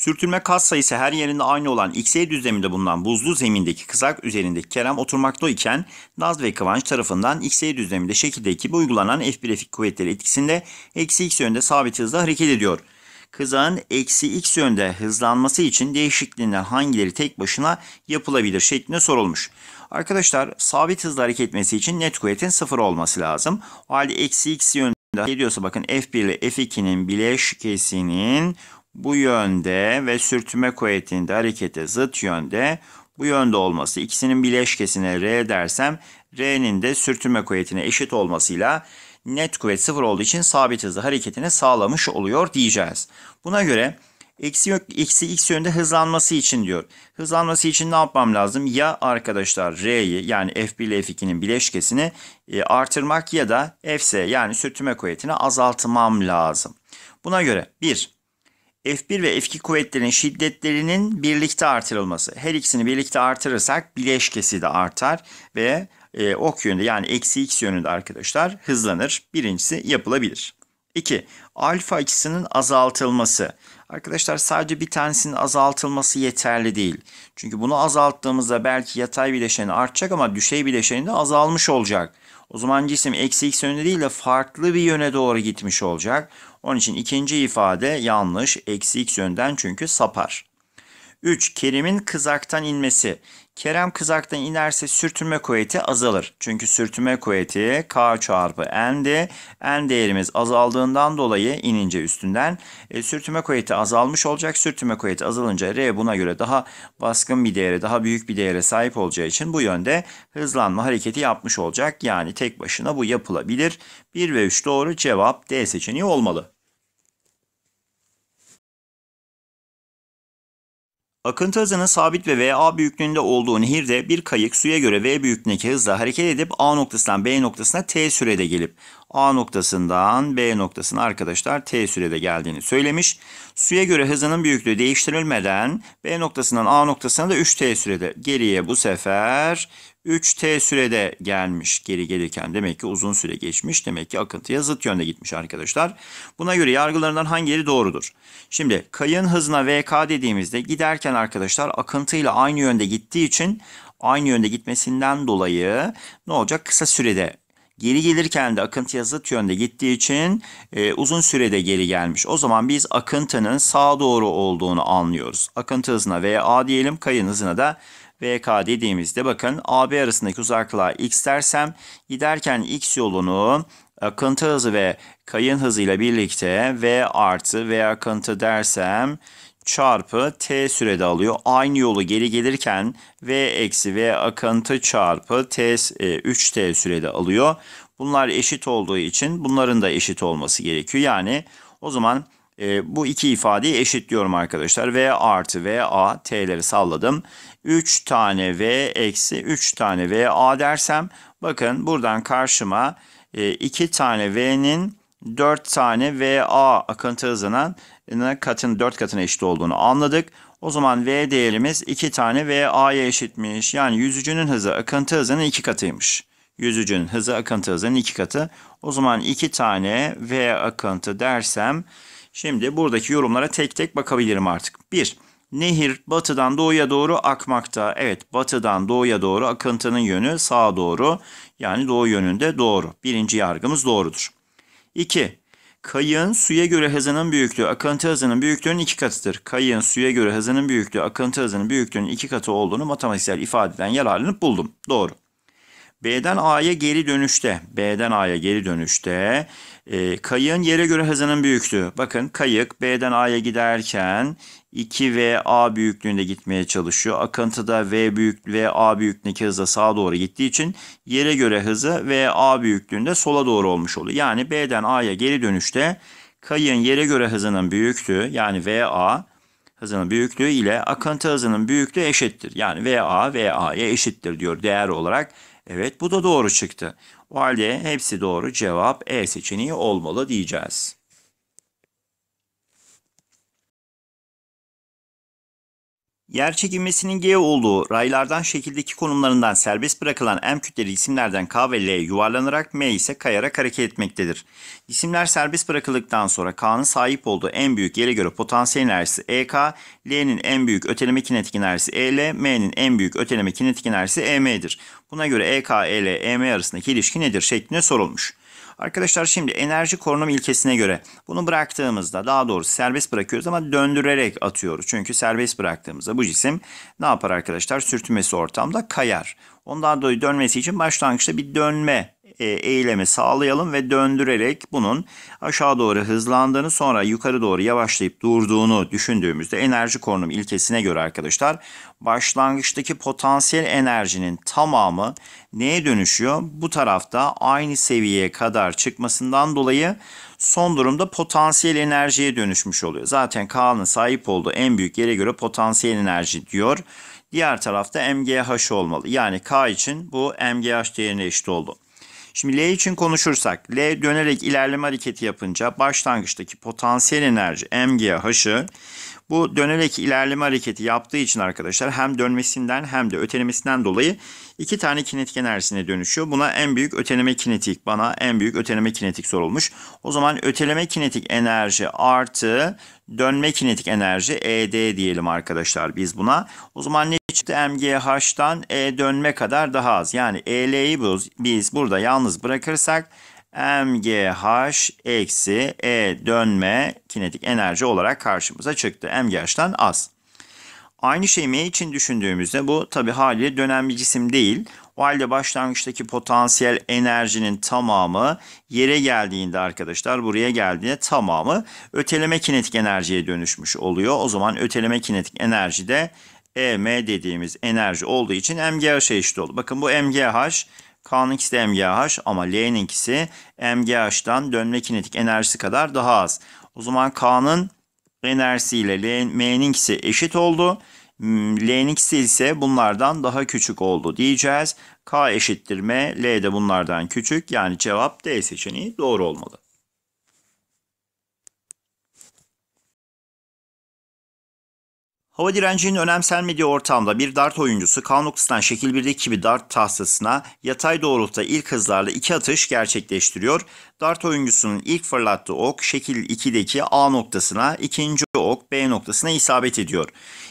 Sürtünme kas sayısı her yerinde aynı olan XY düzleminde bulunan buzlu zemindeki kızak üzerindeki Kerem oturmakta iken Naz ve Kıvanç tarafından XY düzleminde şekilde ekibi uygulanan F1 F2 kuvvetleri etkisinde eksi X yönde sabit hızla hareket ediyor. Kızağın eksi X yönde hızlanması için değişikliğinden hangileri tek başına yapılabilir şeklinde sorulmuş. Arkadaşlar sabit hızla hareket etmesi için net kuvvetin sıfır olması lazım. O halde eksi X yönde hareket ediyorsa bakın F1 ile F2'nin bileşkesinin bu yönde ve sürtünme kuvvetinde harekete zıt yönde bu yönde olması. ikisinin bileşkesine R dersem R'nin de sürtünme kuvvetine eşit olmasıyla net kuvvet sıfır olduğu için sabit hızlı hareketini sağlamış oluyor diyeceğiz. Buna göre eksi, x yönünde hızlanması için diyor. Hızlanması için ne yapmam lazım? Ya arkadaşlar R'yi yani F1 ile F2'nin bileşkesini e, artırmak ya da Fs yani sürtünme kuvvetini azaltmam lazım. Buna göre 1. F1 ve F2 kuvvetlerin şiddetlerinin birlikte artırılması. Her ikisini birlikte artırırsak bileşkesi de artar ve e, ok yönünde yani eksi x yönünde arkadaşlar hızlanır. Birincisi yapılabilir. 2. Alfa açısının azaltılması. Arkadaşlar sadece bir tanesinin azaltılması yeterli değil. Çünkü bunu azalttığımızda belki yatay bileşeni artacak ama düşey bileşeni de azalmış olacak. O zaman cisim eksi x yönünde değil de farklı bir yöne doğru gitmiş olacak. Onun için ikinci ifade yanlış. Eksi x yönden çünkü sapar. 3. Kerim'in kızaktan inmesi. Kerem kızaktan inerse sürtünme kuvveti azalır. Çünkü sürtünme kuvveti K çarpı N'di. N değerimiz azaldığından dolayı inince üstünden e, sürtünme kuvveti azalmış olacak. Sürtünme kuvveti azalınca R buna göre daha baskın bir değere, daha büyük bir değere sahip olacağı için bu yönde hızlanma hareketi yapmış olacak. Yani tek başına bu yapılabilir. 1 ve 3 doğru cevap D seçeneği olmalı. Akıntı hızının sabit ve VA büyüklüğünde olduğu nehirde bir kayık suya göre V büyüklüğündeki hızla hareket edip A noktasından B noktasına T sürede gelip A noktasından B noktasına arkadaşlar T sürede geldiğini söylemiş. Suya göre hızının büyüklüğü değiştirilmeden B noktasından A noktasına da 3T sürede geriye bu sefer 3T sürede gelmiş geri gelirken demek ki uzun süre geçmiş demek ki akıntıya zıt yönde gitmiş arkadaşlar. Buna göre yargılarından hangileri doğrudur? Şimdi kayın hızına VK dediğimizde giderken arkadaşlar akıntıyla aynı yönde gittiği için aynı yönde gitmesinden dolayı ne olacak? Kısa sürede geri gelirken de akıntı yazıt yönde gittiği için e, uzun sürede geri gelmiş. O zaman biz akıntının sağa doğru olduğunu anlıyoruz. Akıntı hızına VA diyelim, kayın hızına da VK dediğimizde bakın AB arasındaki uzaklığa x dersem giderken x yolunu akıntı hızı ve kayın hızıyla birlikte V artı V akıntı dersem çarpı t sürede alıyor. Aynı yolu geri gelirken v eksi v akıntı çarpı t, 3t e, sürede alıyor. Bunlar eşit olduğu için bunların da eşit olması gerekiyor. Yani o zaman e, bu iki ifadeyi eşitliyorum arkadaşlar. V artı V A T'leri salladım. 3 tane V eksi 3 tane V A dersem bakın buradan karşıma e, tane V'nin 4 tane V A akıntı hızının katın 4 katına eşit olduğunu anladık. O zaman V değerimiz 2 tane V A'ya eşitmiş. Yani yüzücünün hızı akıntı hızının 2 katıymış. Yüzücünün hızı akıntı hızının 2 katı. O zaman 2 tane V akıntı dersem şimdi buradaki yorumlara tek tek bakabilirim artık. 1. Nehir batıdan doğuya doğru akmakta. Evet batıdan doğuya doğru akıntının yönü sağa doğru yani doğu yönünde doğru. Birinci yargımız doğrudur. 2. Kayığın suya göre hızının büyüklüğü akıntı hızının büyüklüğünün iki katıdır. Kayığın suya göre hızının büyüklüğü akıntı hızının büyüklüğünün iki katı olduğunu matematiksel ifadeden yararlanıp buldum. Doğru. B'den A'ya geri dönüşte, B'den A'ya geri dönüşte e, kayığın yere göre hızının büyüklüğü. Bakın kayık B'den A'ya giderken 2V A büyüklüğünde gitmeye çalışıyor. Akıntıda V büyük ve A büyüklüğündeki hızla sağa doğru gittiği için yere göre hızı V A büyüklüğünde sola doğru olmuş oluyor. Yani B'den A'ya geri dönüşte kayığın yere göre hızının büyüklüğü yani vA hızının büyüklüğü ile akıntı hızının büyüklüğü eşittir. Yani vA vA'ya eşittir diyor değer olarak. Evet bu da doğru çıktı. O halde hepsi doğru cevap E seçeneği olmalı diyeceğiz. Yer çekilmesinin G olduğu raylardan şekildeki konumlarından serbest bırakılan M kütleli isimlerden K ve L yuvarlanarak M ise kayarak hareket etmektedir. İsimler serbest bırakıldıktan sonra K'nın sahip olduğu en büyük yere göre potansiyel enerjisi EK, L'nin en büyük öteleme kinetik enerjisi EL, M'nin en büyük öteleme kinetik enerjisi EM'dir. Buna göre EK, EL, EM arasındaki ilişki nedir şeklinde sorulmuş. Arkadaşlar şimdi enerji korunum ilkesine göre bunu bıraktığımızda daha doğrusu serbest bırakıyoruz ama döndürerek atıyoruz. Çünkü serbest bıraktığımızda bu cisim ne yapar arkadaşlar? Sürtünmesi ortamda kayar. Ondan dolayı dönmesi için başlangıçta bir dönme e, eylemi sağlayalım ve döndürerek bunun aşağı doğru hızlandığını sonra yukarı doğru yavaşlayıp durduğunu düşündüğümüzde enerji korunum ilkesine göre arkadaşlar başlangıçtaki potansiyel enerjinin tamamı neye dönüşüyor? Bu tarafta aynı seviyeye kadar çıkmasından dolayı son durumda potansiyel enerjiye dönüşmüş oluyor. Zaten Kaan'ın sahip olduğu en büyük yere göre potansiyel enerji diyor. Diğer tarafta MGH olmalı. Yani K için bu MGH değerine eşit oldu. Şimdi L için konuşursak L dönerek ilerleme hareketi yapınca başlangıçtaki potansiyel enerji MGH'ı bu dönerek ilerleme hareketi yaptığı için arkadaşlar hem dönmesinden hem de ötelemesinden dolayı iki tane kinetik enerjisine dönüşüyor. Buna en büyük öteleme kinetik bana en büyük öteleme kinetik sorulmuş. O zaman öteleme kinetik enerji artı dönme kinetik enerji ED diyelim arkadaşlar biz buna. O zaman ne çıktı? MGH'dan E dönme kadar daha az. Yani EL'yi biz burada yalnız bırakırsak MGH eksi E dönme kinetik enerji olarak karşımıza çıktı. MGH'dan az. Aynı şeyi M için düşündüğümüzde bu tabi haliyle dönen bir cisim değil. O halde başlangıçtaki potansiyel enerjinin tamamı yere geldiğinde arkadaşlar buraya geldiğinde tamamı öteleme kinetik enerjiye dönüşmüş oluyor. O zaman öteleme kinetik enerji de EM dediğimiz enerji olduğu için MGH'e eşit oldu. Bakın bu MGH K'ninkisi de MGH ama L'ninkisi MGH'dan dönme kinetik enerjisi kadar daha az. O zaman K'nın enerjisiyle L'nin M'ninkisi eşit oldu. Hmm, L'nin ise bunlardan daha küçük oldu diyeceğiz. K eşittir M, L de bunlardan küçük. Yani cevap D seçeneği doğru olmalı. Hava direncinin önemsenmediği ortamda bir dart oyuncusu K noktasından şekil 1'deki bir dart tahtasına yatay doğrultuda ilk hızlarla iki atış gerçekleştiriyor. Dart oyuncusunun ilk fırlattığı ok şekil 2'deki A noktasına, ikinci ok B noktasına isabet ediyor.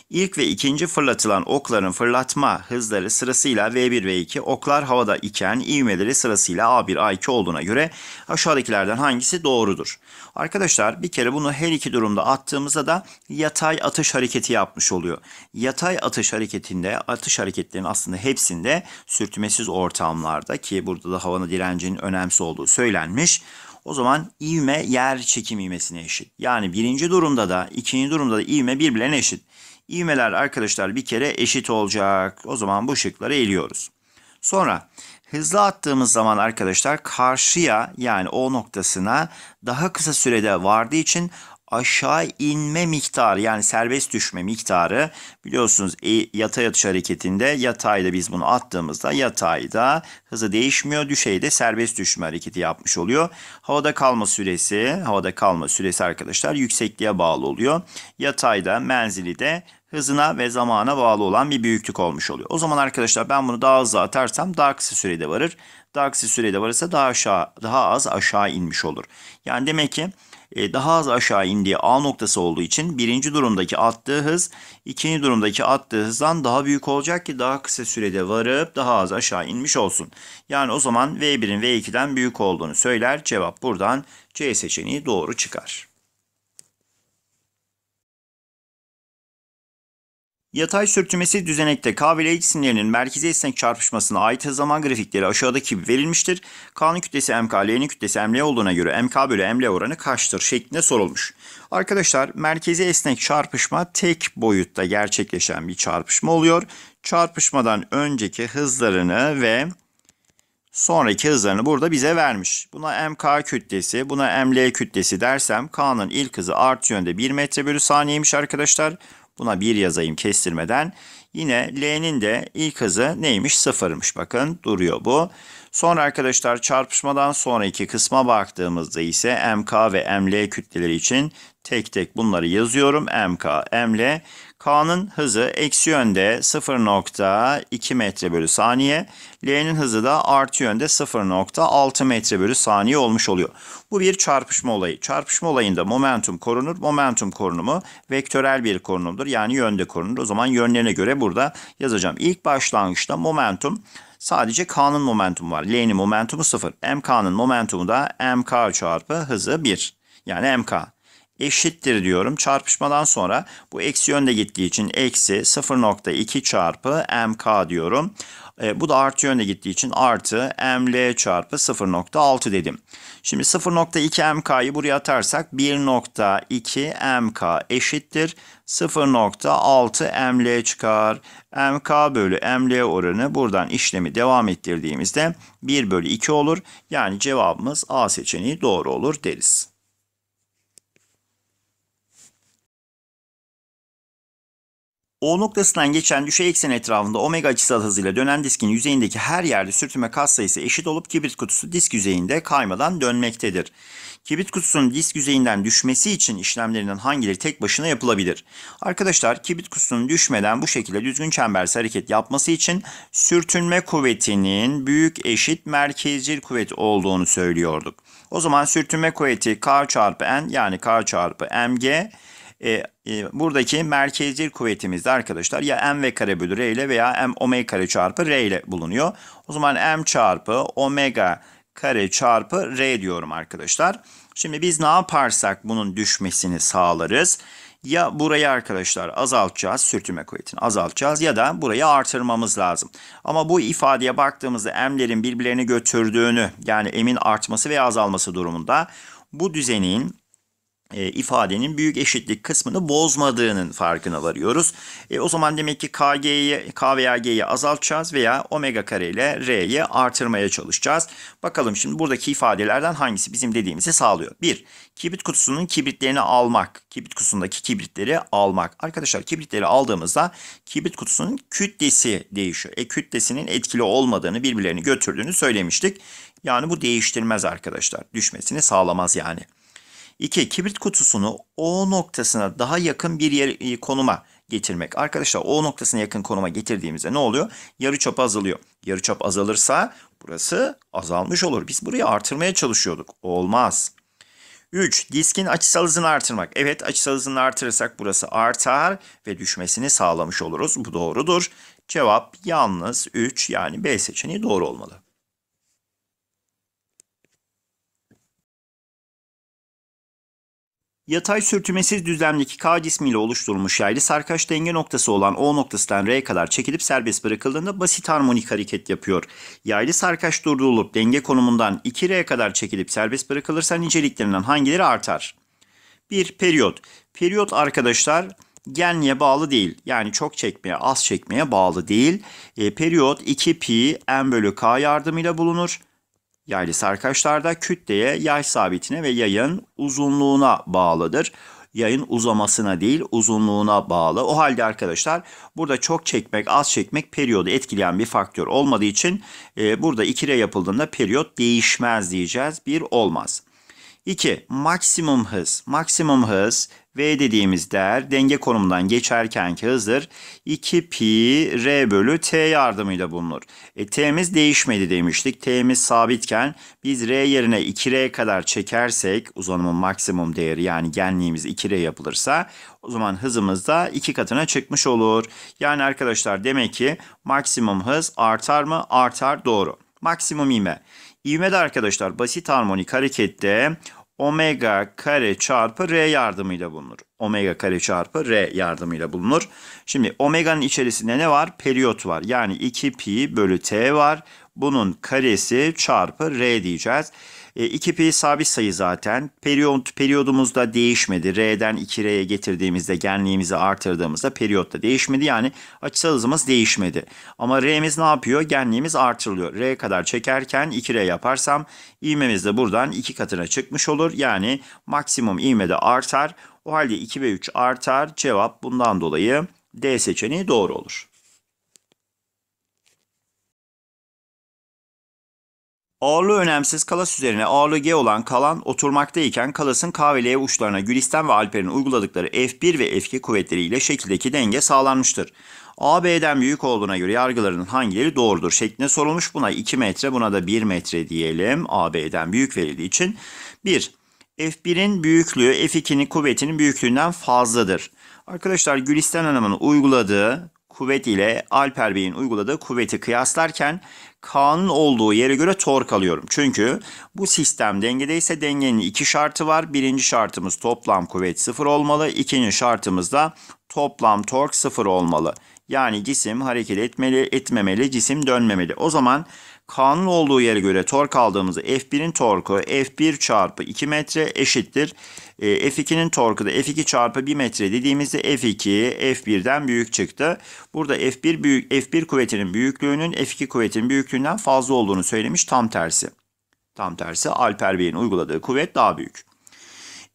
İlk ve ikinci fırlatılan okların fırlatma hızları sırasıyla V1 ve V2, oklar havada iken ivmeleri sırasıyla A1 A2 olduğuna göre aşağıdakilerden hangisi doğrudur? Arkadaşlar bir kere bunu her iki durumda attığımızda da yatay atış hareketi yapmış oluyor. Yatay atış hareketinde atış hareketlerinin aslında hepsinde sürtmesiz ortamlarda ki burada da havanın direncinin önemsiz olduğu söylenmiş o zaman ivme yer çekim ivmesine eşit. Yani birinci durumda da ikinci durumda da ivme birbirine eşit. İvmeler arkadaşlar bir kere eşit olacak. O zaman bu şıkları eliyoruz. Sonra hızlı attığımız zaman arkadaşlar karşıya yani O noktasına daha kısa sürede vardığı için aşağı inme miktarı yani serbest düşme miktarı biliyorsunuz e, yatay atış hareketinde yatayda biz bunu attığımızda yatayda hızı değişmiyor. Düşeyde serbest düşme hareketi yapmış oluyor. Havada kalma süresi, havada kalma süresi arkadaşlar yüksekliğe bağlı oluyor. Yatayda menzili de hızına ve zamana bağlı olan bir büyüklük olmuş oluyor. O zaman arkadaşlar ben bunu daha hızlı atarsam daha kısa sürede varır. Daha kısa sürede varırsa daha aşağı daha az aşağı inmiş olur. Yani demek ki e, daha az aşağı indiği A noktası olduğu için birinci durumdaki attığı hız ikinci durumdaki attığı hızdan daha büyük olacak ki daha kısa sürede varıp daha az aşağı inmiş olsun. Yani o zaman V1'in V2'den büyük olduğunu söyler cevap buradan C seçeneği doğru çıkar. Yatay sürtünmesi düzenekte K ve L cisimlerinin merkezi esnek çarpışmasına ait zaman grafikleri aşağıdaki gibi verilmiştir. K'nın kütlesi MK, L'nin kütlesi ML olduğuna göre MK bölü ML oranı kaçtır şeklinde sorulmuş. Arkadaşlar merkezi esnek çarpışma tek boyutta gerçekleşen bir çarpışma oluyor. Çarpışmadan önceki hızlarını ve sonraki hızlarını burada bize vermiş. Buna MK kütlesi, buna ML kütlesi dersem K'nın ilk hızı artı yönde 1 metre bölü saniyeymiş arkadaşlar. Arkadaşlar. Buna 1 yazayım kestirmeden. Yine L'nin de ilk hızı neymiş? Sıfırmış bakın duruyor bu. Sonra arkadaşlar çarpışmadan sonraki kısma baktığımızda ise MK ve ML kütleleri için tek tek bunları yazıyorum. MK, ML K'nın hızı eksi yönde 0.2 metre bölü saniye. L'nin hızı da artı yönde 0.6 metre bölü saniye olmuş oluyor. Bu bir çarpışma olayı. Çarpışma olayında momentum korunur. Momentum korunumu vektörel bir korunumdur. Yani yönde korunur. O zaman yönlerine göre burada yazacağım. İlk başlangıçta momentum sadece K'nın momentumu var. L'nin momentumu 0. MK'nın momentumu da MK çarpı hızı 1. Yani MK eşittir diyorum. Çarpışmadan sonra bu eksi yönde gittiği için eksi 0.2 çarpı mk diyorum. E, bu da artı yönde gittiği için artı ml çarpı 0.6 dedim. Şimdi 0.2 mk'yı buraya atarsak 1.2 mk eşittir. 0.6 ml çıkar. mk bölü ml oranı buradan işlemi devam ettirdiğimizde 1 bölü 2 olur. Yani cevabımız A seçeneği doğru olur deriz. O noktasından geçen düşey eksen etrafında omega açısal hızıyla dönen diskin yüzeyindeki her yerde sürtünme katsayısı eşit olup kibrit kutusu disk yüzeyinde kaymadan dönmektedir. Kibrit kutusunun disk yüzeyinden düşmesi için işlemlerinden hangileri tek başına yapılabilir? Arkadaşlar kibrit kutusunun düşmeden bu şekilde düzgün çembersi hareket yapması için sürtünme kuvvetinin büyük eşit merkezcil kuvvet olduğunu söylüyorduk. O zaman sürtünme kuvveti K çarpı N yani K çarpı MG e, e, buradaki merkezcil kuvvetimiz de arkadaşlar ya m ve kare bölü r ile veya m omega kare çarpı r ile bulunuyor. O zaman m çarpı omega kare çarpı r diyorum arkadaşlar. Şimdi biz ne yaparsak bunun düşmesini sağlarız. Ya burayı arkadaşlar azaltacağız, sürtünme kuvvetini azaltacağız ya da burayı artırmamız lazım. Ama bu ifadeye baktığımızda m'lerin birbirlerini götürdüğünü yani m'in artması veya azalması durumunda bu düzenin e, ifadenin büyük eşitlik kısmını bozmadığının farkına varıyoruz. E, o zaman demek ki KG'yi, K azaltacağız veya omega kare ile R'yi artırmaya çalışacağız. Bakalım şimdi buradaki ifadelerden hangisi bizim dediğimizi sağlıyor. 1. Kibrit kutusunun kibritlerini almak. Kibrit kutusundaki kibritleri almak. Arkadaşlar kibritleri aldığımızda kibrit kutusunun kütlesi değişiyor. E kütlesinin etkili olmadığını birbirlerini götürdüğünü söylemiştik. Yani bu değiştirmez arkadaşlar. Düşmesini sağlamaz yani. 2. Kibrit kutusunu O noktasına daha yakın bir yer, e, konuma getirmek. Arkadaşlar O noktasına yakın konuma getirdiğimizde ne oluyor? Yarıçap azalıyor. Yarıçap azalırsa burası azalmış olur. Biz burayı artırmaya çalışıyorduk. Olmaz. 3. Diskin açısal hızını artırmak. Evet açısal hızını artırırsak burası artar ve düşmesini sağlamış oluruz. Bu doğrudur. Cevap yalnız 3 yani B seçeneği doğru olmalı. Yatay sürtünmesiz düzlemdeki K cismiyle oluşturulmuş yaylı sarkaç denge noktası olan O noktasından R kadar çekilip serbest bırakıldığında basit harmonik hareket yapıyor. Yaylı sarkaç durdurulup denge konumundan 2R kadar çekilip serbest bırakılırsa niceliklerinden hangileri artar? 1. Periyot. Periyot arkadaşlar genle bağlı değil. Yani çok çekmeye, az çekmeye bağlı değil. E, periyot 2 pi m bölü k yardımıyla bulunur. Yaylı sarkaçlarda kütleye yay sabitine ve yayın uzunluğuna bağlıdır. Yayın uzamasına değil uzunluğuna bağlı. O halde arkadaşlar burada çok çekmek az çekmek periyodu etkileyen bir faktör olmadığı için e, burada 2R yapıldığında periyot değişmez diyeceğiz. bir olmaz. 2. Maksimum hız. Maksimum hız V dediğimiz değer denge konumundan geçerkenki hızdır. 2 pi R bölü T yardımıyla bulunur. E, T'miz değişmedi demiştik. T'miz sabitken biz R yerine 2R kadar çekersek uzanımın maksimum değeri yani genliğimiz 2R yapılırsa o zaman hızımız da 2 katına çıkmış olur. Yani arkadaşlar demek ki maksimum hız artar mı? Artar doğru. Maksimum ivme. İvme de arkadaşlar basit harmonik harekette omega kare çarpı r yardımıyla bulunur. Omega kare çarpı r yardımıyla bulunur. Şimdi omega'nın içerisinde ne var? Periyot var. Yani 2 pi bölü t var. Bunun karesi çarpı r diyeceğiz. E, 2pi sabit sayı zaten. Periyot, periyodumuz da değişmedi. R'den 2R'ye getirdiğimizde genliğimizi artırdığımızda periyot da değişmedi. Yani açısal hızımız değişmedi. Ama R'miz ne yapıyor? Genliğimiz artırılıyor. R kadar çekerken 2R yaparsam ivmemiz de buradan 2 katına çıkmış olur. Yani maksimum ivme de artar. O halde 2 ve 3 artar. Cevap bundan dolayı D seçeneği doğru olur. Ağırlığı önemsiz kalas üzerine ağırlığı G olan kalan oturmaktayken kalasın K ve L uçlarına Gülistan ve Alper'in uyguladıkları F1 ve F2 kuvvetleriyle şekildeki denge sağlanmıştır. A B'den büyük olduğuna göre yargılarının hangileri doğrudur şeklinde sorulmuş. Buna 2 metre buna da 1 metre diyelim A B'den büyük verildiği için. 1. F1'in büyüklüğü F2'nin kuvvetinin büyüklüğünden fazladır. Arkadaşlar Gülistan Hanım'ın uyguladığı kuvvet ile Alper Bey'in uyguladığı kuvveti kıyaslarken K'nın olduğu yere göre tork alıyorum. Çünkü bu sistem dengede ise dengenin iki şartı var. Birinci şartımız toplam kuvvet sıfır olmalı. İkinci şartımız da toplam tork sıfır olmalı. Yani cisim hareket etmeli, etmemeli, cisim dönmemeli. O zaman kanun olduğu yere göre tork aldığımızda F1'in torku F1 çarpı 2 metre eşittir ee, F2'nin torku da F2 çarpı 1 metre dediğimizde F2 F1'den büyük çıktı. Burada F1 büyük F1 kuvvetinin büyüklüğünün F2 kuvvetinin büyüklüğünden fazla olduğunu söylemiş tam tersi. Tam tersi Alper Bey'in uyguladığı kuvvet daha büyük.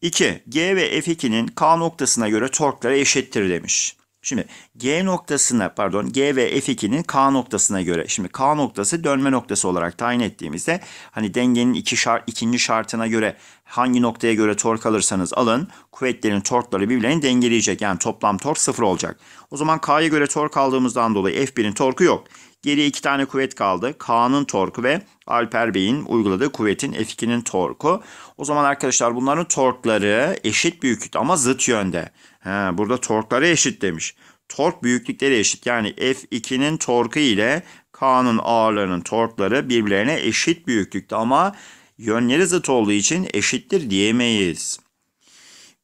2. G ve F2'nin K noktasına göre torkları eşittir demiş. Şimdi G noktasına pardon G ve F2'nin K noktasına göre şimdi K noktası dönme noktası olarak tayin ettiğimizde hani dengenin iki şart, ikinci şartına göre hangi noktaya göre tork alırsanız alın kuvvetlerin torkları birbirlerini dengeleyecek. Yani toplam tork sıfır olacak. O zaman K'ya göre tork aldığımızdan dolayı F1'in torku yok. Geriye iki tane kuvvet kaldı. K'nın torku ve Alper Bey'in uyguladığı kuvvetin F2'nin torku. O zaman arkadaşlar bunların torkları eşit büyüklükte ama zıt yönde. Ha, burada torkları eşit demiş. Tork büyüklükleri eşit. Yani F2'nin torku ile K'nın ağırlarının torkları birbirlerine eşit büyüklükte ama yönleri zıt olduğu için eşittir diyemeyiz.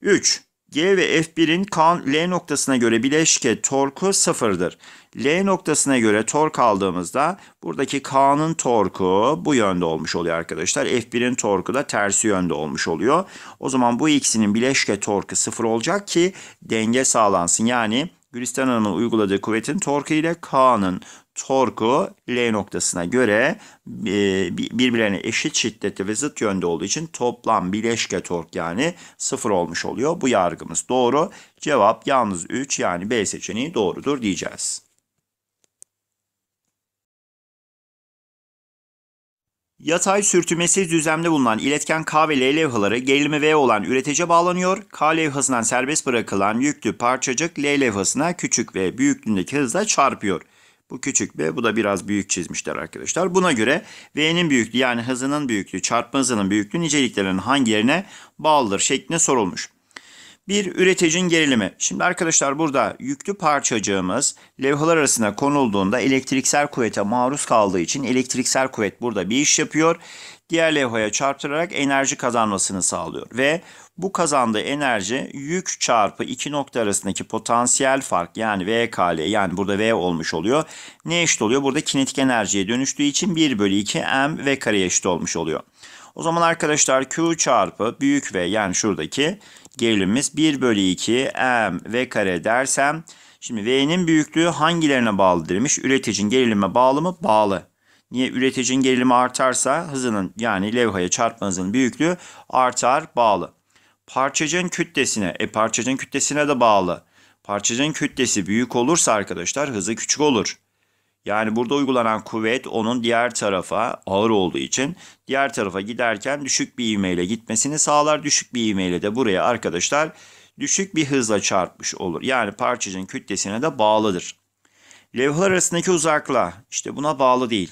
3. G ve F1'in kan L noktasına göre bileşke torku sıfırdır. L noktasına göre tork aldığımızda buradaki K'nın torku bu yönde olmuş oluyor arkadaşlar. F1'in torku da tersi yönde olmuş oluyor. O zaman bu ikisinin bileşke torku sıfır olacak ki denge sağlansın. Yani Gülistan Hanım'ın uyguladığı kuvvetin torku ile K'nın torku L noktasına göre e, birbirlerine eşit şiddette ve zıt yönde olduğu için toplam bileşke tork yani sıfır olmuş oluyor. Bu yargımız doğru. Cevap yalnız 3 yani B seçeneği doğrudur diyeceğiz. Yatay sürtünmesiz düzlemde bulunan iletken K ve L levhaları gerilimi V olan üretece bağlanıyor. K levhasından serbest bırakılan yüklü parçacık L levhasına küçük ve büyüklüğündeki hızla çarpıyor. Bu küçük B, bu da biraz büyük çizmişler arkadaşlar. Buna göre V'nin büyüklüğü yani hızının büyüklüğü çarpma hızının büyüklüğü niceliklerinin hangilerine bağlıdır şeklinde sorulmuş. Bir üreticinin gerilimi. Şimdi arkadaşlar burada yüklü parçacığımız levhalar arasına konulduğunda elektriksel kuvvete maruz kaldığı için elektriksel kuvvet burada bir iş yapıyor. Diğer levhaya çarptırarak enerji kazanmasını sağlıyor. Ve bu kazandığı enerji yük çarpı iki nokta arasındaki potansiyel fark yani VKL yani burada V olmuş oluyor. Ne eşit oluyor? Burada kinetik enerjiye dönüştüğü için 1 bölü 2 M V kare eşit olmuş oluyor. O zaman arkadaşlar Q çarpı büyük V yani şuradaki gerilimimiz 1 bölü 2 M V kare dersem şimdi V'nin büyüklüğü hangilerine bağlı demiş? Üreticinin gerilime bağlı mı? Bağlı. Niye? Üreticinin gerilimi artarsa hızının yani levhaya çarpma hızının büyüklüğü artar bağlı. Parçacığın kütlesine, e parçacığın kütlesine de bağlı. Parçacığın kütlesi büyük olursa arkadaşlar hızı küçük olur. Yani burada uygulanan kuvvet onun diğer tarafa ağır olduğu için diğer tarafa giderken düşük bir ivmeyle gitmesini sağlar. Düşük bir ivmeyle de buraya arkadaşlar düşük bir hızla çarpmış olur. Yani parçacığın kütlesine de bağlıdır. Levhalar arasındaki uzaklığa işte buna bağlı değil.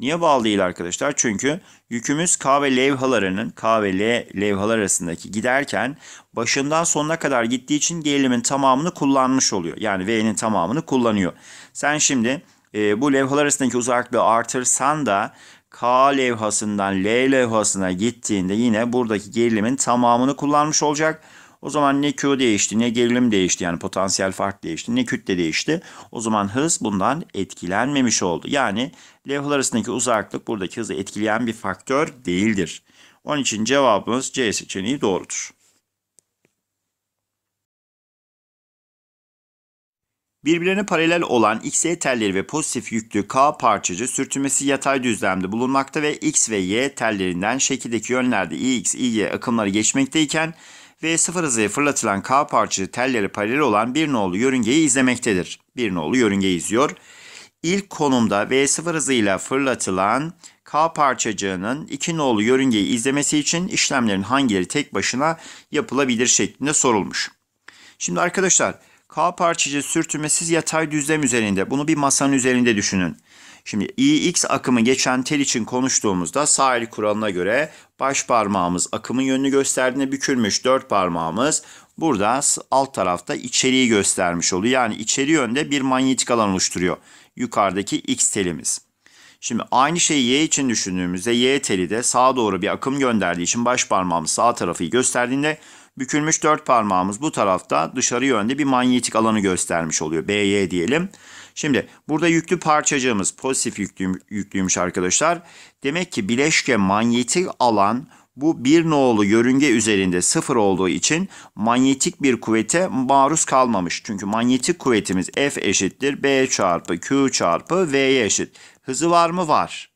Niye bağlı değil arkadaşlar? Çünkü yükümüz K ve levhalarının K ve L levhalar arasındaki giderken başından sonuna kadar gittiği için gerilimin tamamını kullanmış oluyor. Yani V'nin tamamını kullanıyor. Sen şimdi e, bu levhalar arasındaki uzaklığı artırsan da K levhasından L levhasına gittiğinde yine buradaki gerilimin tamamını kullanmış olacak. O zaman ne Q değişti ne gerilim değişti yani potansiyel fark değişti ne kütle değişti. O zaman hız bundan etkilenmemiş oldu. Yani levhalar arasındaki uzaklık buradaki hızı etkileyen bir faktör değildir. Onun için cevabımız C seçeneği doğrudur. Birbirlerine paralel olan x y telleri ve pozitif yüklü K parçacı sürtünmesi yatay düzlemde bulunmakta ve X ve Y tellerinden şekildeki yönlerde IX, İY akımları geçmekteyken ve sıfır hızla fırlatılan K parçacı telleri paralel olan bir nolu yörüngeyi izlemektedir. Bir nolu yörüngeyi izliyor. İlk konumda v sıfır hızıyla fırlatılan K parçacığının iki nolu yörüngeyi izlemesi için işlemlerin hangileri tek başına yapılabilir şeklinde sorulmuş. Şimdi arkadaşlar K parçacı sürtünmesiz yatay düzlem üzerinde. Bunu bir masanın üzerinde düşünün. Şimdi İX akımı geçen tel için konuştuğumuzda sağ el kuralına göre baş parmağımız akımın yönünü gösterdiğinde bükülmüş. Dört parmağımız burada alt tarafta içeriği göstermiş oluyor. Yani içeri yönde bir manyetik alan oluşturuyor. Yukarıdaki X telimiz. Şimdi aynı şeyi Y için düşündüğümüzde Y teli de sağa doğru bir akım gönderdiği için baş parmağımız sağ tarafı gösterdiğinde Bükülmüş dört parmağımız bu tarafta dışarı yönde bir manyetik alanı göstermiş oluyor. BY diyelim. Şimdi burada yüklü parçacığımız pozitif yüklüyüm, yüklüymüş arkadaşlar. Demek ki bileşke manyetik alan bu bir nolu yörünge üzerinde sıfır olduğu için manyetik bir kuvvete maruz kalmamış. Çünkü manyetik kuvvetimiz F eşittir B çarpı Q çarpı V'ye eşit. Hızı var mı? Var.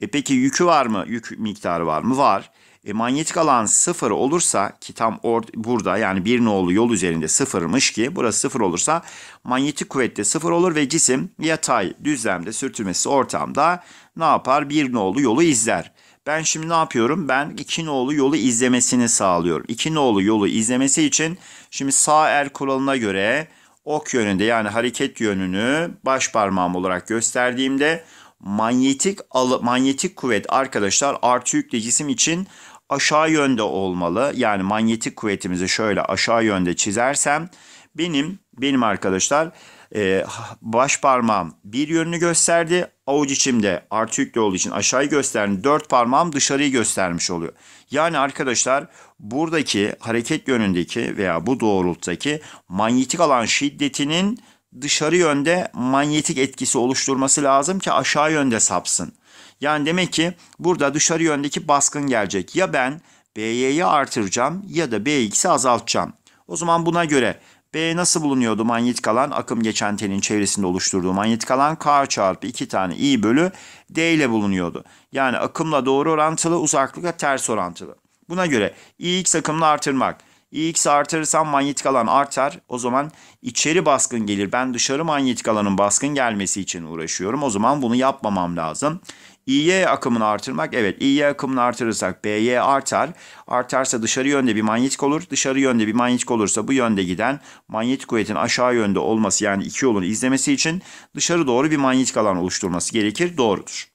E peki yükü var mı? Yük miktarı var mı? Var. E, manyetik alan sıfır olursa ki tam or burada yani bir nolu yol üzerinde sıfırmış ki burası sıfır olursa manyetik kuvvet sıfır olur ve cisim yatay düzlemde sürtünmesi ortamda ne yapar? Bir nolu yolu izler. Ben şimdi ne yapıyorum? Ben iki nolu yolu izlemesini sağlıyorum. İki nolu yolu izlemesi için şimdi sağ el kuralına göre ok yönünde yani hareket yönünü baş parmağım olarak gösterdiğimde manyetik manyetik kuvvet arkadaşlar artı yükle cisim için aşağı yönde olmalı. Yani manyetik kuvvetimizi şöyle aşağı yönde çizersem benim benim arkadaşlar e, baş parmağım bir yönünü gösterdi. Avuç içimde artı yüklü olduğu için aşağıyı gösterdi. Dört parmağım dışarıyı göstermiş oluyor. Yani arkadaşlar buradaki hareket yönündeki veya bu doğrulttaki manyetik alan şiddetinin dışarı yönde manyetik etkisi oluşturması lazım ki aşağı yönde sapsın. Yani demek ki burada dışarı yöndeki baskın gelecek. Ya ben BY'yi artıracağım ya da BX'i azaltacağım. O zaman buna göre B nasıl bulunuyordu manyetik alan? Akım geçen telin çevresinde oluşturduğu manyetik alan K çarpı 2 tane I bölü D ile bulunuyordu. Yani akımla doğru orantılı uzaklıkla ters orantılı. Buna göre X akımını artırmak. X artırırsam manyetik alan artar. O zaman içeri baskın gelir. Ben dışarı manyetik alanın baskın gelmesi için uğraşıyorum. O zaman bunu yapmamam lazım. İY akımını artırmak. Evet İY akımını artırırsak BY artar. Artarsa dışarı yönde bir manyetik olur. Dışarı yönde bir manyetik olursa bu yönde giden manyetik kuvvetin aşağı yönde olması yani iki yolun izlemesi için dışarı doğru bir manyetik alan oluşturması gerekir. Doğrudur.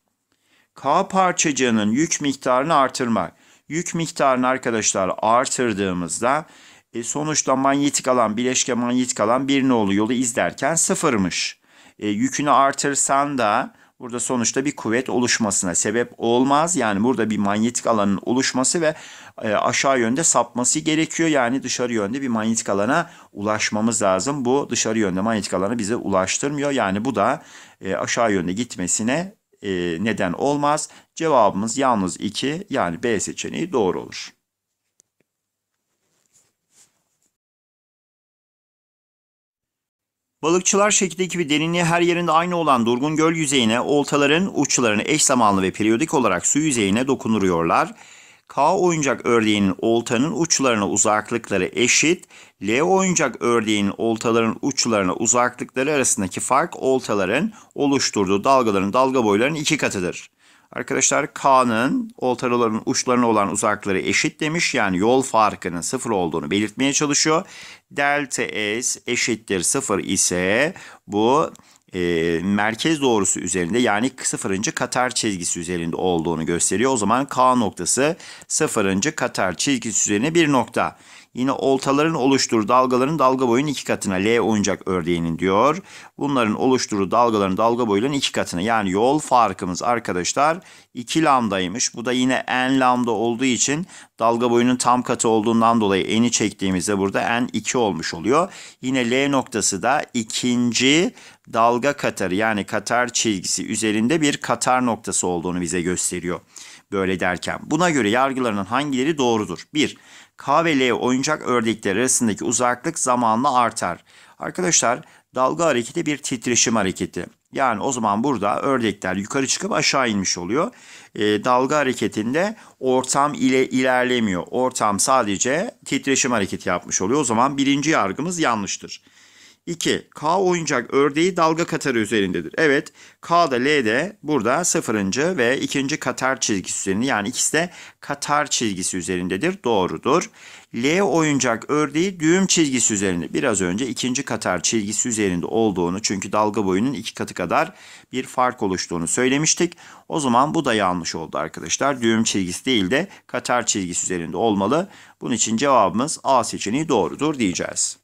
K parçacığının yük miktarını artırmak. Yük miktarını arkadaşlar artırdığımızda e, sonuçta manyetik alan, bileşke manyetik alan bir nolu yolu izlerken sıfırmış. E, yükünü artırsan da Burada sonuçta bir kuvvet oluşmasına sebep olmaz. Yani burada bir manyetik alanın oluşması ve e, aşağı yönde sapması gerekiyor. Yani dışarı yönde bir manyetik alana ulaşmamız lazım. Bu dışarı yönde manyetik alanı bize ulaştırmıyor. Yani bu da e, aşağı yönde gitmesine e, neden olmaz. Cevabımız yalnız 2 yani B seçeneği doğru olur. Balıkçılar şekildeki bir derinliği her yerinde aynı olan durgun göl yüzeyine oltaların uçlarını eş zamanlı ve periyodik olarak su yüzeyine dokunuruyorlar. K oyuncak ördeğinin oltanın uçlarına uzaklıkları eşit, L oyuncak ördeğinin oltaların uçlarına uzaklıkları arasındaki fark oltaların oluşturduğu dalgaların dalga boylarının iki katıdır. Arkadaşlar K'nın oltaraların uçlarına olan uzakları eşit demiş. Yani yol farkının sıfır olduğunu belirtmeye çalışıyor. Delta S eşittir sıfır ise bu e, merkez doğrusu üzerinde yani sıfırıncı katar çizgisi üzerinde olduğunu gösteriyor. O zaman K noktası sıfırıncı katar çizgisi üzerine bir nokta. Yine oltaların oluşturduğu dalgaların dalga boyunun iki katına L oyuncak ördeğinin diyor. Bunların oluşturduğu dalgaların dalga boyunun iki katına yani yol farkımız arkadaşlar 2 lambdaymış. Bu da yine n lambda olduğu için dalga boyunun tam katı olduğundan dolayı n'i çektiğimizde burada n 2 olmuş oluyor. Yine L noktası da ikinci dalga katarı yani katar çizgisi üzerinde bir katar noktası olduğunu bize gösteriyor. Böyle derken buna göre yargılarının hangileri doğrudur? 1. K ve L oyuncak ördekleri arasındaki uzaklık zamanla artar. Arkadaşlar dalga hareketi bir titreşim hareketi. Yani o zaman burada ördekler yukarı çıkıp aşağı inmiş oluyor. E, dalga hareketinde ortam ile ilerlemiyor. Ortam sadece titreşim hareketi yapmış oluyor. O zaman birinci yargımız yanlıştır. 2. K oyuncak ördeği dalga katarı üzerindedir. Evet K da L de burada sıfırıncı ve ikinci katar çizgisi üzerinde yani ikisi de katar çizgisi üzerindedir. Doğrudur. L oyuncak ördeği düğüm çizgisi üzerinde. Biraz önce ikinci katar çizgisi üzerinde olduğunu çünkü dalga boyunun iki katı kadar bir fark oluştuğunu söylemiştik. O zaman bu da yanlış oldu arkadaşlar. Düğüm çizgisi değil de katar çizgisi üzerinde olmalı. Bunun için cevabımız A seçeneği doğrudur diyeceğiz.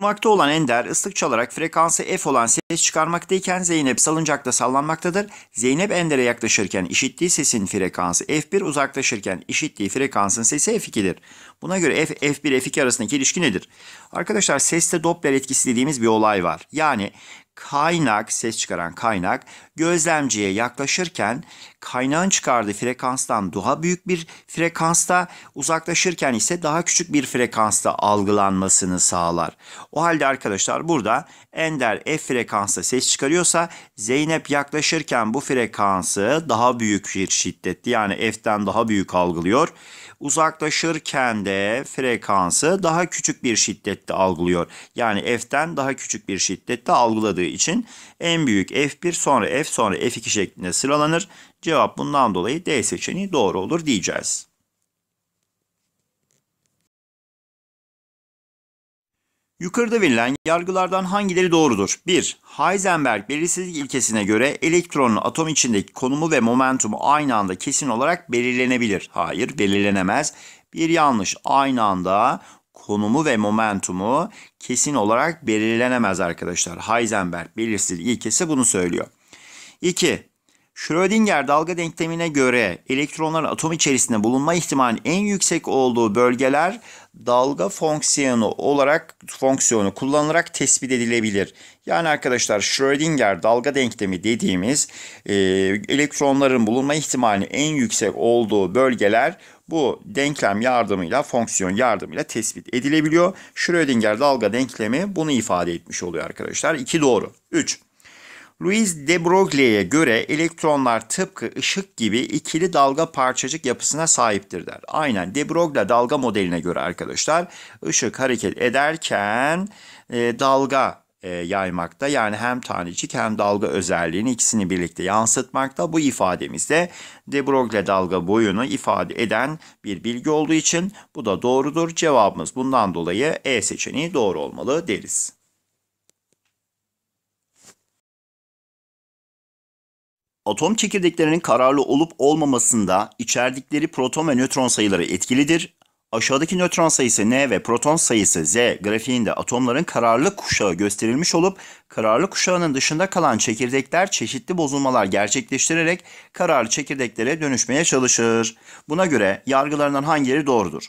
Bulunmakta olan Ender ıslık çalarak frekansı F olan ses çıkarmaktayken Zeynep salıncakta sallanmaktadır. Zeynep Ender'e yaklaşırken işittiği sesin frekansı F1 uzaklaşırken işittiği frekansın sesi F2'dir. Buna göre F, F1 F2 arasındaki ilişki nedir? Arkadaşlar seste Doppler etkisi dediğimiz bir olay var. Yani kaynak, ses çıkaran kaynak gözlemciye yaklaşırken kaynağın çıkardığı frekanstan daha büyük bir frekansta uzaklaşırken ise daha küçük bir frekansta algılanmasını sağlar. O halde arkadaşlar burada Ender F frekansta ses çıkarıyorsa Zeynep yaklaşırken bu frekansı daha büyük bir şiddetli yani F'den daha büyük algılıyor. Uzaklaşırken de frekansı daha küçük bir şiddette algılıyor. Yani F'den daha küçük bir şiddette algıladığı için en büyük F1 sonra F sonra F2 şeklinde sıralanır. Cevap bundan dolayı D seçeneği doğru olur diyeceğiz. Yukarıda verilen yargılardan hangileri doğrudur? 1. Heisenberg belirsizlik ilkesine göre elektronun atom içindeki konumu ve momentumu aynı anda kesin olarak belirlenebilir. Hayır, belirlenemez. Bir yanlış. Aynı anda konumu ve momentumu kesin olarak belirlenemez arkadaşlar. Heisenberg belirsizlik ilkesi bunu söylüyor. 2. Schrödinger dalga denklemine göre elektronların atom içerisinde bulunma ihtimalinin en yüksek olduğu bölgeler dalga fonksiyonu olarak fonksiyonu kullanılarak tespit edilebilir. Yani arkadaşlar Schrödinger dalga denklemi dediğimiz e, elektronların bulunma ihtimalinin en yüksek olduğu bölgeler bu denklem yardımıyla fonksiyon yardımıyla tespit edilebiliyor. Schrödinger dalga denklemi bunu ifade etmiş oluyor arkadaşlar. 2 doğru. 3. Louis de Broglie'ye göre elektronlar tıpkı ışık gibi ikili dalga parçacık yapısına sahiptir der. Aynen de Broglie dalga modeline göre arkadaşlar ışık hareket ederken e, dalga e, yaymakta. Yani hem tanecik hem dalga özelliğini ikisini birlikte yansıtmakta. Bu ifademizde de Broglie dalga boyunu ifade eden bir bilgi olduğu için bu da doğrudur. Cevabımız bundan dolayı E seçeneği doğru olmalı deriz. Atom çekirdeklerinin kararlı olup olmamasında içerdikleri proton ve nötron sayıları etkilidir. Aşağıdaki nötron sayısı N ve proton sayısı Z grafiğinde atomların kararlı kuşağı gösterilmiş olup kararlı kuşağının dışında kalan çekirdekler çeşitli bozulmalar gerçekleştirerek kararlı çekirdeklere dönüşmeye çalışır. Buna göre yargılarından hangileri doğrudur?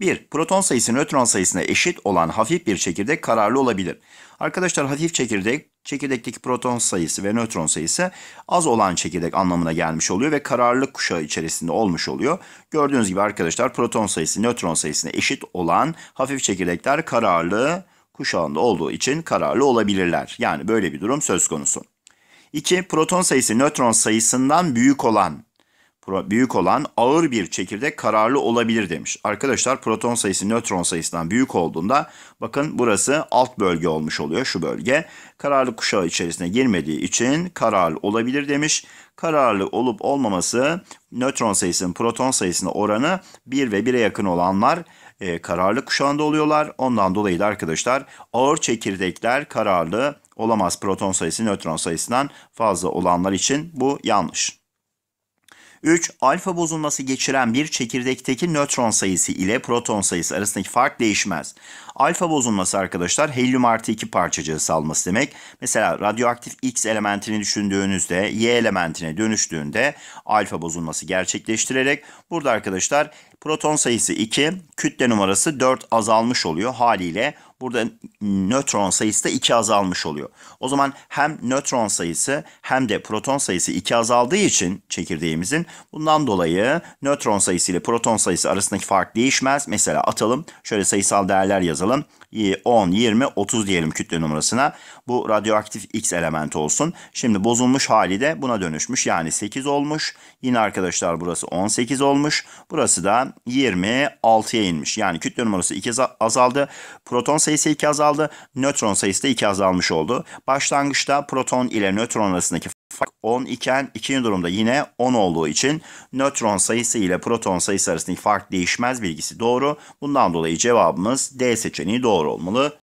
1. Proton sayısı nötron sayısına eşit olan hafif bir çekirdek kararlı olabilir. Arkadaşlar hafif çekirdek çekirdekteki proton sayısı ve nötron sayısı az olan çekirdek anlamına gelmiş oluyor ve kararlılık kuşağı içerisinde olmuş oluyor. Gördüğünüz gibi arkadaşlar proton sayısı nötron sayısına eşit olan hafif çekirdekler kararlı kuşağında olduğu için kararlı olabilirler. Yani böyle bir durum söz konusu. 2. Proton sayısı nötron sayısından büyük olan büyük olan ağır bir çekirdek kararlı olabilir demiş. Arkadaşlar proton sayısı nötron sayısından büyük olduğunda bakın burası alt bölge olmuş oluyor şu bölge. Kararlı kuşağı içerisine girmediği için kararlı olabilir demiş. Kararlı olup olmaması nötron sayısının proton sayısına oranı 1 ve 1'e yakın olanlar e, kararlı kuşağında oluyorlar. Ondan dolayı da arkadaşlar ağır çekirdekler kararlı olamaz proton sayısı nötron sayısından fazla olanlar için bu yanlış. 3. Alfa bozulması geçiren bir çekirdekteki nötron sayısı ile proton sayısı arasındaki fark değişmez. Alfa bozulması arkadaşlar helyum artı 2 parçacığı salması demek. Mesela radyoaktif X elementini düşündüğünüzde Y elementine dönüştüğünde alfa bozulması gerçekleştirerek burada arkadaşlar proton sayısı 2, kütle numarası 4 azalmış oluyor haliyle. Burada nötron sayısı da 2 azalmış oluyor. O zaman hem nötron sayısı hem de proton sayısı 2 azaldığı için çekirdeğimizin bundan dolayı nötron sayısı ile proton sayısı arasındaki fark değişmez. Mesela atalım şöyle sayısal değerler yazalım yazalım. 10, 20, 30 diyelim kütle numarasına. Bu radyoaktif X element olsun. Şimdi bozulmuş hali de buna dönüşmüş. Yani 8 olmuş. Yine arkadaşlar burası 18 olmuş. Burası da 26'ya inmiş. Yani kütle numarası 2 azaldı. Proton sayısı 2 azaldı. Nötron sayısı da 2 azalmış oldu. Başlangıçta proton ile nötron arasındaki fakat 10 iken ikinci durumda yine 10 olduğu için nötron sayısı ile proton sayısı arasındaki fark değişmez bilgisi doğru. Bundan dolayı cevabımız D seçeneği doğru olmalı.